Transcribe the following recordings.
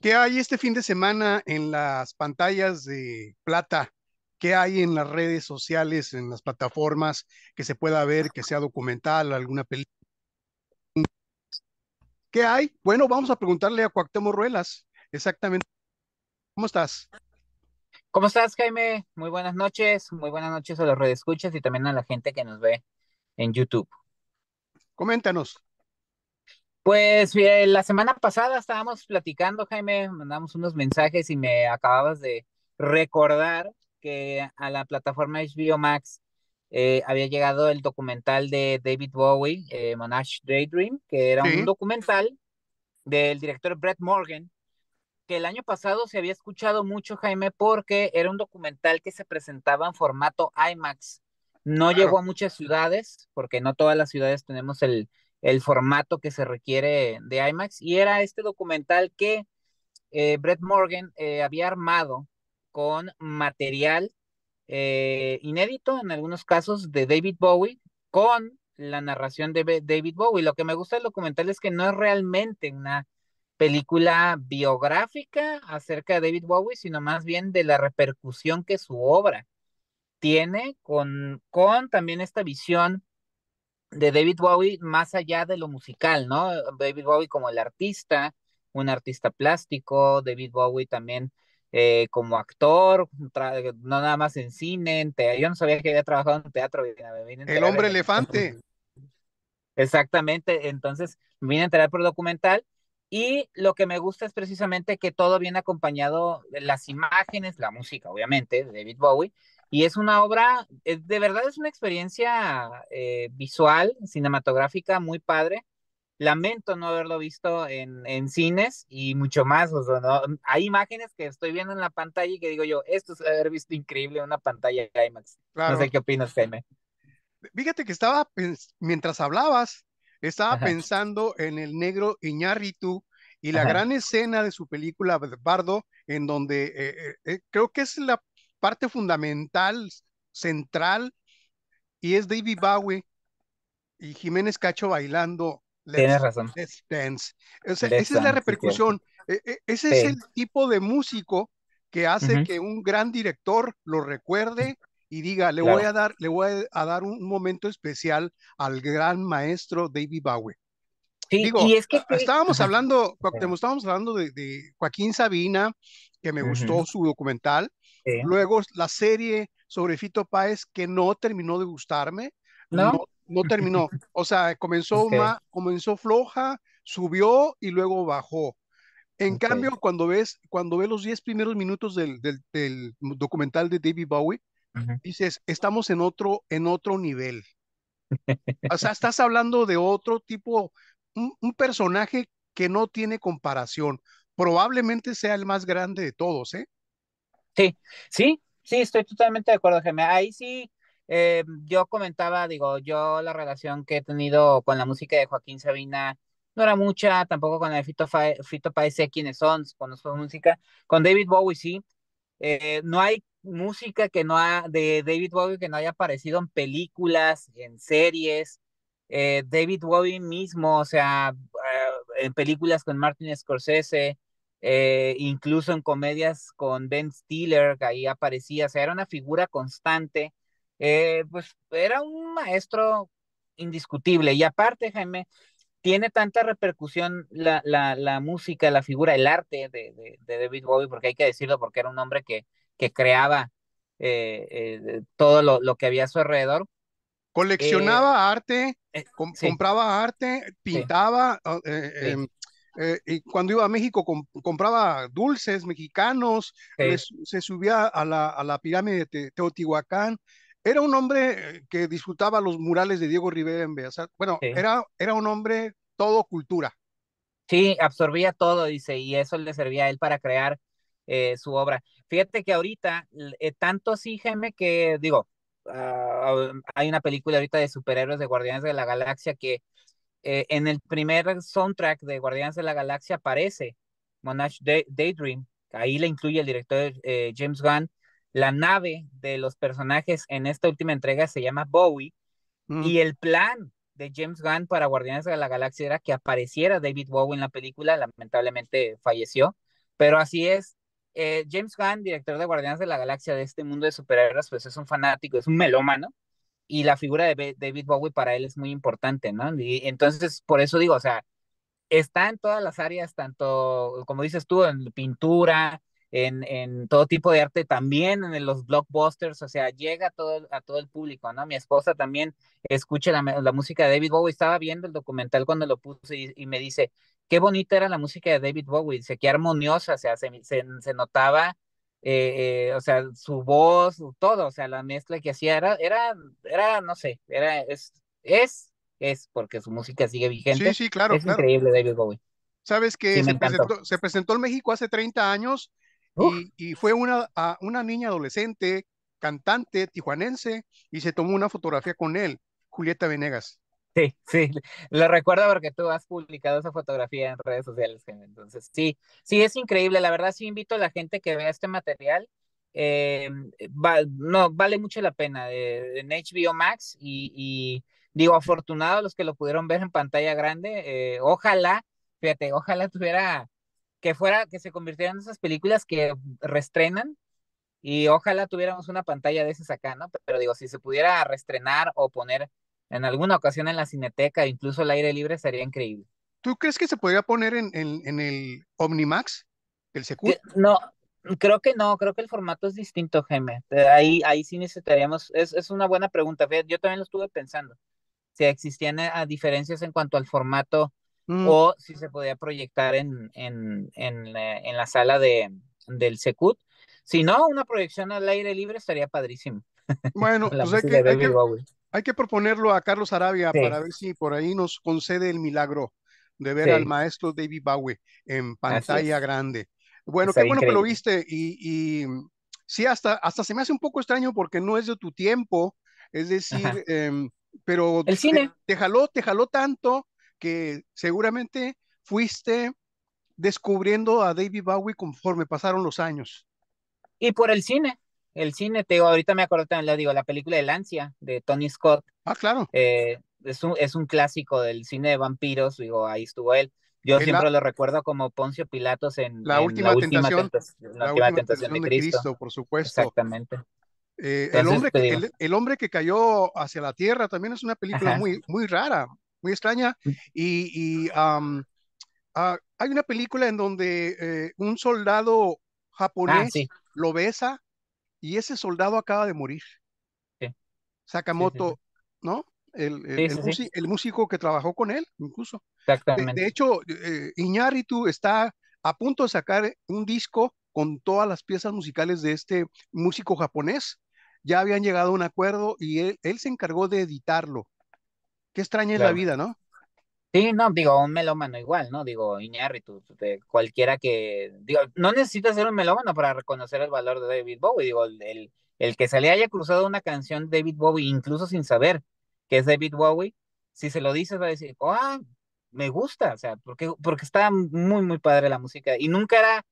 ¿Qué hay este fin de semana en las pantallas de plata? ¿Qué hay en las redes sociales, en las plataformas que se pueda ver, que sea documental, alguna película? ¿Qué hay? Bueno, vamos a preguntarle a Cuauhtémoc Ruelas, exactamente. ¿Cómo estás? ¿Cómo estás, Jaime? Muy buenas noches, muy buenas noches a los escuchas y también a la gente que nos ve en YouTube. Coméntanos. Pues la semana pasada estábamos platicando, Jaime, mandamos unos mensajes y me acababas de recordar que a la plataforma HBO Max eh, había llegado el documental de David Bowie, eh, Monash Daydream, que era un documental del director Brett Morgan, que el año pasado se había escuchado mucho, Jaime, porque era un documental que se presentaba en formato IMAX. No llegó a muchas ciudades, porque no todas las ciudades tenemos el, el formato que se requiere de IMAX. Y era este documental que eh, Brett Morgan eh, había armado con material eh, inédito, en algunos casos, de David Bowie, con la narración de David Bowie. Lo que me gusta del documental es que no es realmente una película biográfica acerca de David Bowie, sino más bien de la repercusión que su obra tiene con, con también esta visión de David Bowie más allá de lo musical, ¿no? David Bowie como el artista, un artista plástico, David Bowie también eh, como actor, no nada más en cine, en yo no sabía que había trabajado en teatro. el hombre elefante. Exactamente, entonces me vine a entrar por documental y lo que me gusta es precisamente que todo viene acompañado de las imágenes, la música, obviamente, de David Bowie, y es una obra, eh, de verdad es una experiencia eh, visual, cinematográfica muy padre. Lamento no haberlo visto en, cines y mucho más. Hay imágenes que estoy viendo en la pantalla y que digo yo, esto es haber visto increíble una pantalla IMAX. No sé qué opinas, Jaime. Fíjate que estaba, mientras hablabas, estaba pensando en el negro Iñárritu y la gran escena de su película Bardo, en donde eh, creo que es la parte fundamental, central, y es David Bowie y Jiménez Cacho bailando. Tienes razón. dance. esa es la repercusión. E, e, ese es el tipo de músico que hace que un gran director lo recuerde y diga, le voy a dar, le voy a dar un momento especial al gran maestro David Bowie. Sí, y estábamos hablando, estábamos hablando de, Joaquín Sabina, que me gustó su documental, Luego la serie sobre Fito Páez que no terminó de gustarme. No, no, terminó. O sea, comenzó, comenzó floja, subió y luego bajó. En cambio, cuando ves, cuando ves los 10 primeros minutos del, del, documental de David Bowie, dices, estamos en otro, en otro nivel. o sea, estás hablando de otro tipo, un, un, personaje que no tiene comparación. Probablemente sea el más grande de todos, ¿eh? Sí, sí, sí, estoy totalmente de acuerdo, Gemma. Ahí sí, eh, yo comentaba, digo, yo la relación que he tenido con la música de Joaquín Sabina no era mucha, tampoco con la de Fito, Fa Fito sé quiénes son, conozco su música. Con David Bowie sí, eh, no hay música que no ha, de David Bowie que no haya aparecido en películas, en series. Eh, David Bowie mismo, o sea, en películas con Martin Scorsese, eh, incluso en comedias con Ben Stiller, que ahí aparecía, o sea, era una figura constante, eh, pues era un maestro indiscutible. Y aparte, Jaime, tiene tanta repercusión la, la, música, la figura, el arte de, David Bowie, porque hay que decirlo, porque era un hombre que, que creaba eh, todo lo, lo que había a su alrededor, Coleccionaba arte, compraba arte, pintaba, oh, em, eh, y cuando iba a México compraba dulces mexicanos, se subía a la, pirámide de Teotihuacán. Era un hombre eh, que disfrutaba los murales de Diego Rivera en Bueno, era, un hombre todo cultura. Sí, absorbía todo, dice, y eso le servía a él para crear eh, su obra. Fíjate que ahorita, tanto sí, que digo, ah, ah, hay una película ahorita de superhéroes de Guardianes de la Galaxia que eh, en el primer soundtrack de Guardianes de la Galaxia aparece Monash Daydream, ahí le incluye el director eh, James Gunn. La nave de los personajes en esta última entrega se llama Bowie mm. y el plan de James Gunn para Guardianes de la Galaxia era que apareciera David Bowie en la película, lamentablemente falleció, pero así es. Eh, James Gunn, director de Guardianes de la Galaxia de este mundo de superhéroes, pues es un fanático, es un melómano y la figura de David Bowie para él es muy importante, ¿no? Y entonces, por eso digo, o sea, está en todas las áreas, tanto, como dices tú, en pintura, en, en todo tipo de arte, también en los blockbusters, o sea, llega a todo, a todo el público, ¿no? Mi esposa también escucha la, música de David Bowie, estaba viendo el documental cuando lo puse y, me dice, qué bonita era la música de David Bowie, dice, qué armoniosa, o sea, se, se notaba eh, eh, o sea, su voz, todo, o sea, la mezcla que hacía era, era, era, no sé, era, es, es, es porque su música sigue vigente. Sí, sí, claro, es increíble David Bowie. Sabes que se, presentó, se, presentó, en México hace 30 años y, y, fue una, una niña adolescente, cantante tijuanense, y se tomó una fotografía con él, Julieta Venegas. Sí, sí, lo recuerdo porque tú has publicado esa fotografía en redes sociales, entonces sí, sí es increíble, la verdad sí invito a la gente que vea este material, eh, no, vale mucho la pena de eh, en HBO Max y, y, digo, afortunados los que lo pudieron ver en pantalla grande, eh, ojalá, fíjate, ojalá tuviera que fuera, que se convirtieran en esas películas que restrenan y ojalá tuviéramos una pantalla de esas acá, ¿no? Pero digo, si se pudiera restrenar o poner en alguna ocasión en la cineteca, incluso el aire libre, sería increíble. ¿Tú crees que se podría poner en, en el Omnimax, el Secu? No, creo que no, creo que el formato es distinto, Jaime. Ahí, ahí sí necesitaríamos, es, una buena pregunta, yo también lo estuve pensando, si existían eh, diferencias en cuanto al formato mm. o si se podía proyectar en, en, en, eh, la sala de, del Secut. Si no, una proyección al aire libre estaría padrísimo. Bueno, pues hay que proponerlo a Carlos Arabia para ver si por ahí nos concede el milagro de ver al maestro David Bowie en pantalla grande. Bueno, qué bueno que lo viste y, sí, hasta, hasta se me hace un poco extraño porque no es de tu tiempo, es decir, em, pero te, jaló, te jaló tanto que seguramente fuiste descubriendo a David Bowie conforme pasaron los años. Y por el cine, el cine, te ahorita me acuerdo también, le digo, la película El Ansia de Tony Scott. Ah, claro. Eh, es, un, clásico del cine de vampiros, digo, ahí estuvo él. Yo siempre lo recuerdo como Poncio Pilatos en La Última, Tentación, de, Cristo. por supuesto. Exactamente. Eh, el, hombre que, cayó hacia la tierra también es una película muy, muy rara, muy extraña. Y, ah, hay una película en donde eh, un soldado ah, japonés lo besa y ese soldado acaba de morir. Sí. Sakamoto, ¿no? El, músico, que trabajó con él, incluso. Exactamente. De, hecho, eh, Iñárritu está a punto de sacar un disco con todas las piezas musicales de este músico japonés. Ya habían llegado a un acuerdo y él, se encargó de editarlo. Qué extraña es la vida, ¿no? Sí, no, digo, un melómano igual, ¿no? Digo, Iñárritu, pues, cualquiera que, digo, no necesita ser un melómano para reconocer el valor de David Bowie, digo, el, el que se le haya cruzado una canción de David Bowie, incluso sin saber que es David Bowie, si se lo dices va a decir, ah, oh, me gusta, o sea, porque, porque está muy, muy padre la música, y nunca era,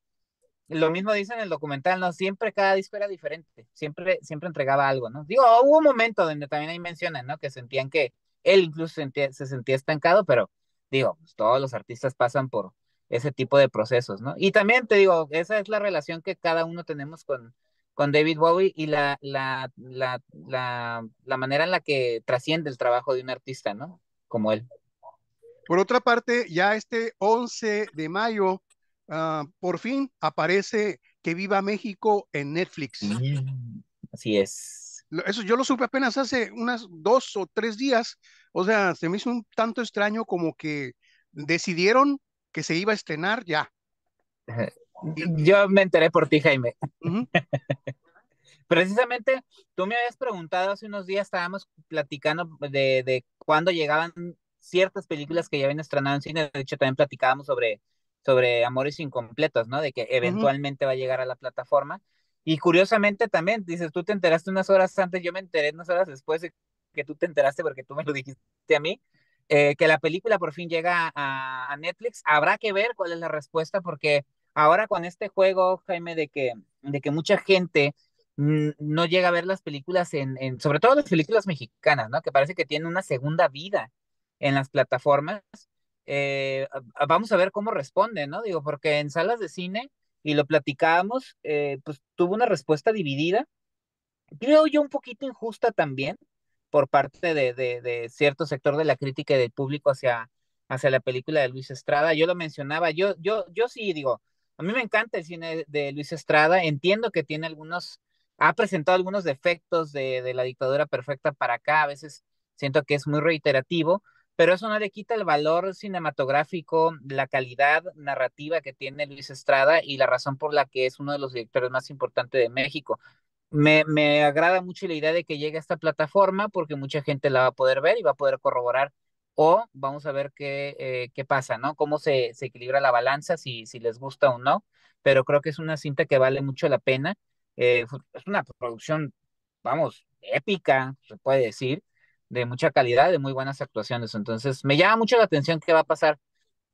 lo mismo dicen en el documental, ¿no? Siempre cada disco era diferente, siempre, siempre entregaba algo, ¿no? Digo, hubo un momento donde también ahí mencionan, ¿no? Que sentían que él incluso se sentía estancado, pero digo, pues, todos los artistas pasan por ese tipo de procesos, ¿no? Y también te digo, esa es la relación que cada uno tenemos con, con David Bowie y la, la, la, la, manera en la que trasciende el trabajo de un artista, ¿no? Como él. Por otra parte, ya este 11 de mayo, ah, por fin aparece Que Viva México en Netflix. así es. Eso yo lo supe apenas hace unas dos o tres días. O sea, se me hizo un tanto extraño como que decidieron que se iba a estrenar ya. Yo me enteré por ti, Jaime. Precisamente, tú me habías preguntado hace unos días, estábamos platicando de, de cuándo llegaban ciertas películas que ya habían estrenado en cine. De hecho, también platicábamos sobre, sobre Amores Incompletos, ¿no? De que eventualmente va a llegar a la plataforma. Y curiosamente también, dices, tú te enteraste unas horas antes, yo me enteré unas horas después de que tú te enteraste porque tú me lo dijiste a mí, eh, que la película por fin llega a, Netflix. Habrá que ver cuál es la respuesta porque ahora con este juego, Jaime, de que, de que mucha gente no llega a ver las películas, en, sobre todo las películas mexicanas, ¿no? Que parece que tienen una segunda vida en las plataformas. Eh, vamos a ver cómo responde ¿no? Digo, porque en salas de cine y lo platicábamos, eh, pues tuvo una respuesta dividida, creo yo un poquito injusta también por parte de, cierto sector de la crítica y del público hacia, hacia la película de Luis Estrada. Yo lo mencionaba, yo, yo, yo sí digo, a mí me encanta el cine de Luis Estrada, entiendo que tiene algunos, ha presentado algunos defectos de, de la dictadura perfecta para acá, a veces siento que es muy reiterativo, pero eso no le quita el valor cinematográfico, la calidad narrativa que tiene Luis Estrada y la razón por la que es uno de los directores más importantes de México. Me, agrada mucho la idea de que llegue a esta plataforma porque mucha gente la va a poder ver y va a poder corroborar o vamos a ver qué, eh, qué pasa, ¿no? Cómo se, equilibra la balanza, si, si les gusta o no, pero creo que es una cinta que vale mucho la pena. Eh, es una producción, vamos, épica, se puede decir de mucha calidad, de muy buenas actuaciones. Entonces, me llama mucho la atención qué va a pasar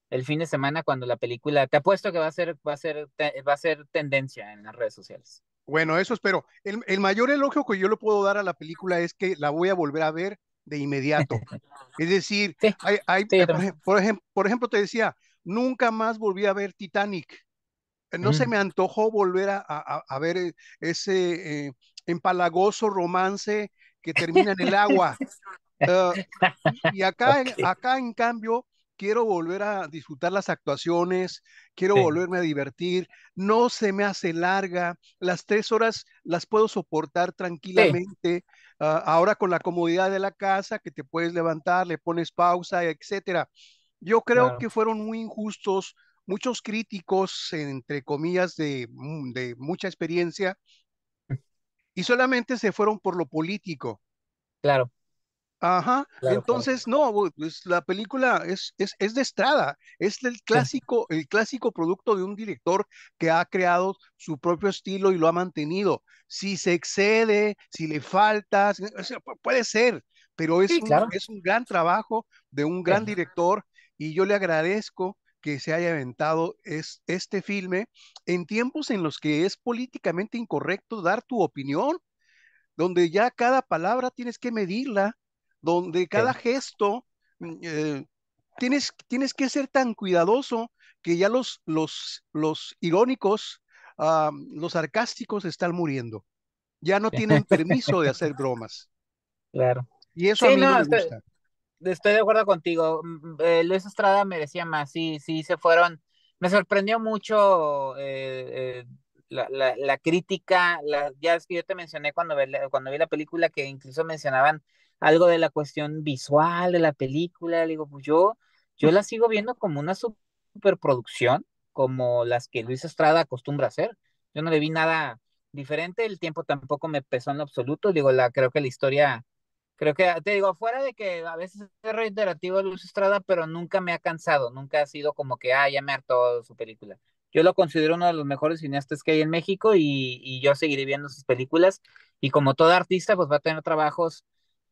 el fin de semana cuando la película, te apuesto que va a ser, va a ser, va a ser tendencia en las redes sociales. Bueno, eso espero. El, el mayor elogio que yo le puedo dar a la película es que la voy a volver a ver de inmediato. es decir, hay, por, ejemplo, por ejemplo, te decía, nunca más volví a ver Titanic. Eh, no se mm. me antojó volver a, a, ver eh, ese eh, empalagoso romance que termina en el agua. Ah, y acá, acá, en cambio, quiero volver a disfrutar las actuaciones, quiero volverme a divertir, no se me hace larga, las tres horas las puedo soportar tranquilamente, ah, ahora con la comodidad de la casa, que te puedes levantar, le pones pausa, etcétera. Yo creo que fueron muy injustos muchos críticos, entre comillas, de, mm, de mucha experiencia, y solamente se fueron por lo político. Claro. Ajá, entonces no, pues, la película es, es, es, de Estrada, es el clásico, el clásico producto de un director que ha creado su propio estilo y lo ha mantenido. Si se excede, si le falta, puede ser, pero es, un, es un gran trabajo de un gran director y yo le agradezco se haya aventado es, este filme en tiempos en los que es políticamente incorrecto dar tu opinión, donde ya cada palabra tienes que medirla, donde cada gesto mm, eh, tienes, tienes que ser tan cuidadoso que ya los, los, los irónicos, ah, los sarcásticos están muriendo. Ya no tienen permiso de hacer bromas. Claro. Y eso a mí me gusta estoy de acuerdo contigo. Mm, mm, eh, Luis Estrada merecía más, sí, sí, se fueron. Me sorprendió mucho eh, eh, la, crítica, ya es que yo te mencioné cuando, cuando vi la película que incluso mencionaban algo de la cuestión visual de la película. digo, pues yo, yo la sigo viendo como una superproducción, como las que Luis Estrada acostumbra hacer. Yo no le vi nada diferente, el tiempo tampoco me pesó en lo absoluto. Digo, la, creo que la historia Creo que, te digo, fuera de que a veces es reiterativo Luz Estrada, pero nunca me ha cansado, nunca ha sido como que, ah, ya me hartó su película. Yo lo considero uno de los mejores cineastas que hay en México y, y yo seguiré viendo sus películas. Y como todo artista, pues va a tener trabajos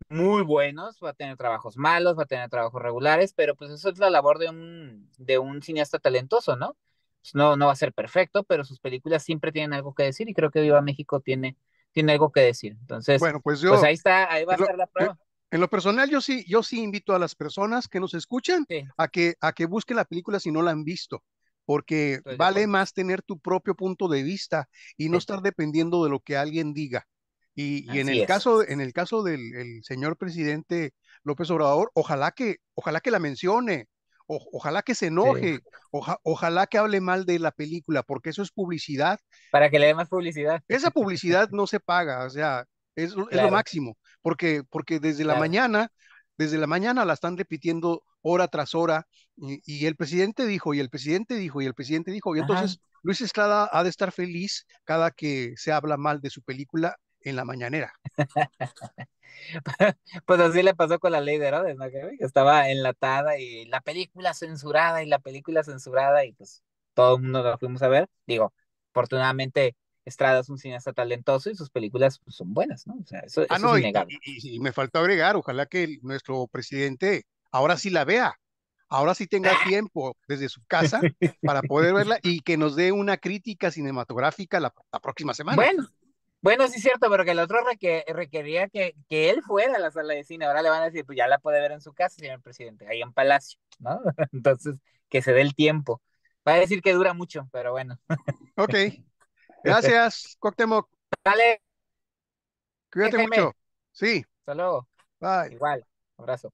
muy buenos, va a tener trabajos malos, va a tener trabajos regulares, pero pues eso es la labor de un, de un cineasta talentoso, ¿no? Pues, no, no va a ser perfecto, pero sus películas siempre tienen algo que decir y creo que Viva México tiene tiene algo que decir. Entonces, bueno, pues, pues ahí está, ahí va a la prueba. En lo personal, yo sí, yo sí invito a las personas que nos escuchan a, que, a que busquen la película si no la han visto porque vale más tener tu propio punto de vista y no estar dependiendo de lo que alguien diga. Y, en, el caso, en el caso del señor presidente López Obrador, ojalá que, ojalá que la mencione, ojalá que se enoje, ojalá que hable mal de la película, porque eso es publicidad. Para que le dé más publicidad. Esa publicidad no se paga, o sea, es, lo máximo, porque, porque desde la mañana, desde la mañana la están repitiendo hora tras hora, y, el presidente dijo, y el presidente dijo, y el presidente dijo, y entonces Luis Estrada ha de estar feliz cada que se habla mal de su película en la mañanera. pues así le pasó con la ley de Herodes, ¿no? Que estaba enlatada y la película censurada y la película censurada y pues todo el mundo la fuimos a ver. Digo, afortunadamente Estrada es un cineasta talentoso y sus películas pues, son buenas, ¿no? O sea, eso, ah, no, es innegable. Y, me falta agregar, ojalá que nuestro presidente ahora sí la vea, ahora sí tenga tiempo desde su casa para poder verla y que nos dé una crítica cinematográfica la próxima semana. Bueno, bueno, sí es cierto, pero que el otro requería que, él fuera a la sala de cine. Ahora le van a decir, pues ya la puede ver en su casa, señor presidente, ahí en Palacio, ¿no? Entonces, que se dé el tiempo. Va a decir que dura mucho, pero bueno. Ok. Gracias, Coctemoc. Dale. Cuídate mucho. Sí. Hasta luego. Bye. Igual. Abrazo.